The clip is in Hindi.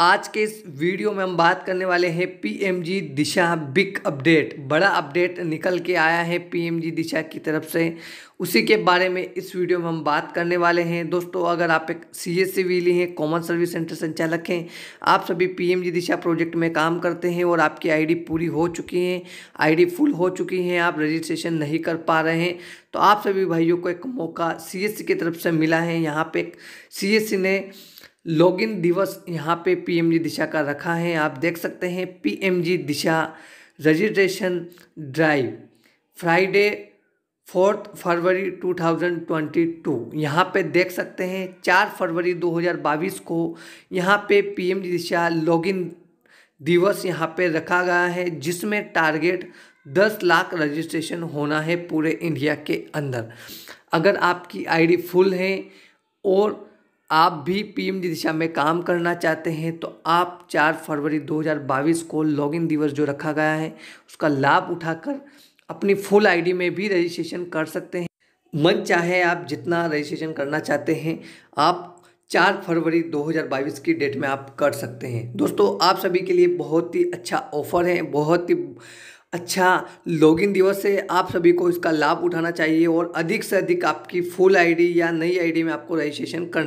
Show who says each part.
Speaker 1: आज के इस वीडियो में हम बात करने वाले हैं पीएमजी दिशा बिग अपडेट बड़ा अपडेट निकल के आया है पीएमजी दिशा की तरफ से उसी के बारे में इस वीडियो में हम बात करने वाले हैं दोस्तों अगर आप एक सी एस सी हैं कॉमन सर्विस सेंटर संचालक हैं आप सभी पीएमजी दिशा प्रोजेक्ट में काम करते हैं और आपकी आईडी पूरी हो चुकी है आईडी फुल हो चुकी है आप रजिस्ट्रेशन नहीं कर पा रहे हैं तो आप सभी भाइयों को एक मौका सी की तरफ से मिला है यहाँ पर सी ने लॉगिन दिवस यहाँ पे पीएमजी दिशा का रखा है आप देख सकते हैं PMG Disha registration drive Friday fourth फरवरी 2022 यहाँ पे देख सकते हैं चार फरवरी 2022 को यहाँ पे पीएमजी दिशा लॉगिन दिवस यहाँ पे रखा गया है जिसमें टारगेट दस लाख रजिस्ट्रेशन होना है पूरे इंडिया के अंदर अगर आपकी आईडी फुल है और आप भी पीएम दिशा में काम करना चाहते हैं तो आप 4 फरवरी 2022 को लॉगिन दिवस जो रखा गया है उसका लाभ उठाकर अपनी फुल आईडी में भी रजिस्ट्रेशन कर सकते हैं मन चाहे आप जितना रजिस्ट्रेशन करना चाहते हैं आप चार फरवरी 2022 की डेट में आप कर सकते हैं दोस्तों आप सभी के लिए बहुत ही अच्छा ऑफर है बहुत ही अच्छा लॉगिन दिवस है आप सभी को इसका लाभ उठाना चाहिए और अधिक से अधिक आपकी फुल आईडी या नई आईडी में आपको रजिस्ट्रेशन करना